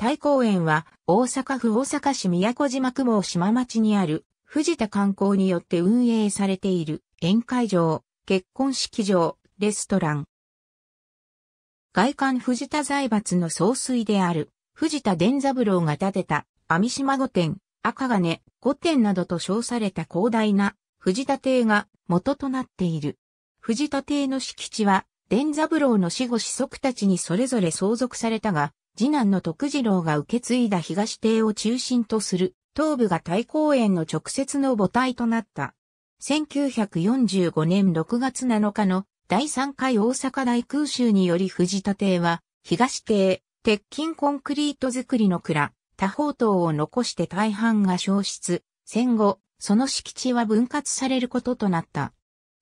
大公園は大阪府大阪市宮古島久保島町にある藤田観光によって運営されている宴会場、結婚式場、レストラン。外観藤田財閥の総帥である藤田伝三郎が建てた網島御殿、赤金御殿などと称された広大な藤田邸が元となっている。藤田邸の敷地は伝三郎の死後子息たちにそれぞれ相続されたが、次男の徳次郎が受け継いだ東邸を中心とする東部が大公園の直接の母体となった。1945年6月7日の第3回大阪大空襲により藤田邸は東邸、鉄筋コンクリート造りの蔵、多方塔を残して大半が消失。戦後、その敷地は分割されることとなった。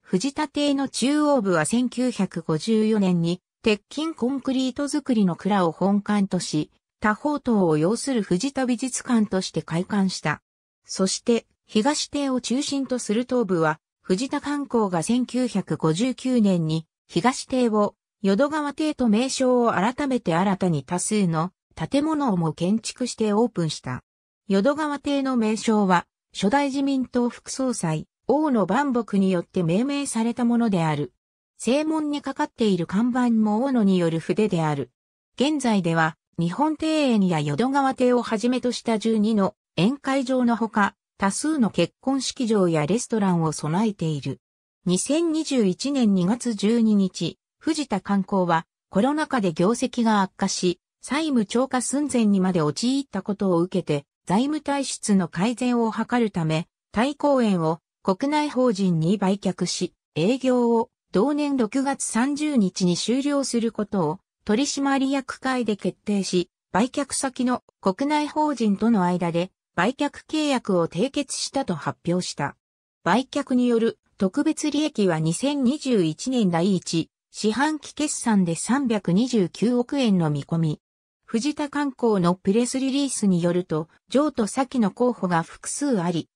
藤田邸の中央部は1954年に鉄筋コンクリート造りの蔵を本館とし、多方島を要する藤田美術館として開館した。そして、東邸を中心とする東部は、藤田観光が1959年に、東邸を、淀川邸と名称を改めて新たに多数の建物をも建築してオープンした。淀川邸の名称は、初代自民党副総裁、王の万木によって命名されたものである。正門にかかっている看板も大野による筆である。現在では、日本庭園や淀川邸をはじめとした12の宴会場のほか、多数の結婚式場やレストランを備えている。2021年2月12日、藤田観光はコロナ禍で業績が悪化し、債務超過寸前にまで陥ったことを受けて、財務体質の改善を図るため、対公園を国内法人に売却し、営業を同年6月30日に終了することを取締役会で決定し、売却先の国内法人との間で売却契約を締結したと発表した。売却による特別利益は2021年第1四半期決算で329億円の見込み。藤田観光のプレスリリースによると、上と先の候補が複数あり、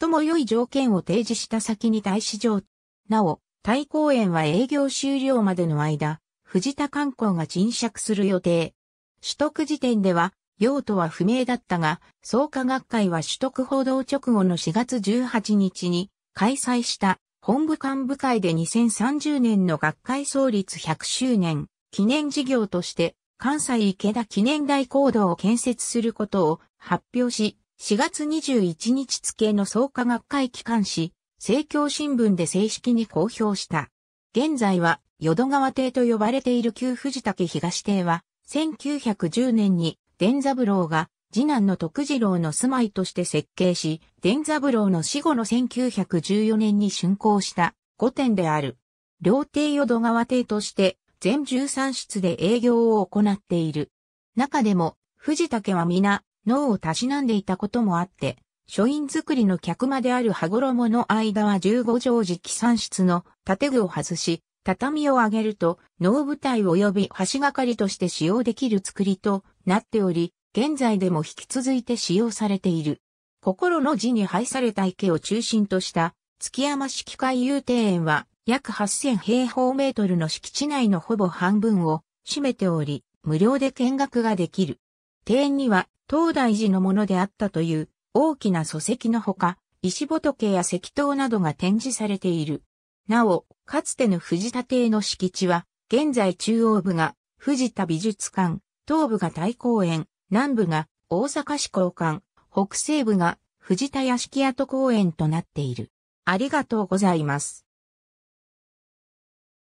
最も良い条件を提示した先に対し上。なお、大公園は営業終了までの間、藤田観光が沈借する予定。取得時点では、用途は不明だったが、創価学会は取得報道直後の4月18日に開催した本部幹部会で2030年の学会創立100周年記念事業として関西池田記念大講堂を建設することを発表し、4月21日付の創価学会機関誌政教新聞で正式に公表した。現在は、淀川邸と呼ばれている旧藤竹東邸は、1910年に、伝三郎が、次男の徳次郎の住まいとして設計し、伝三郎の死後の1914年に竣工した御殿である。両邸淀川邸として、全13室で営業を行っている。中でも、藤竹は皆、脳をたしなんでいたこともあって、書院作りの客間である羽衣の間は15畳時期算室の建具を外し、畳を上げると、能舞台及び橋がかりとして使用できる作りとなっており、現在でも引き続いて使用されている。心の字に配された池を中心とした、月山式海遊庭園は、約8000平方メートルの敷地内のほぼ半分を占めており、無料で見学ができる。庭園には、東大寺のものであったという大きな礎石のほか、石仏や石塔などが展示されている。なお、かつての藤田邸の敷地は、現在中央部が藤田美術館、東部が大公園、南部が大阪市公館、北西部が藤田屋敷跡公園となっている。ありがとうございます。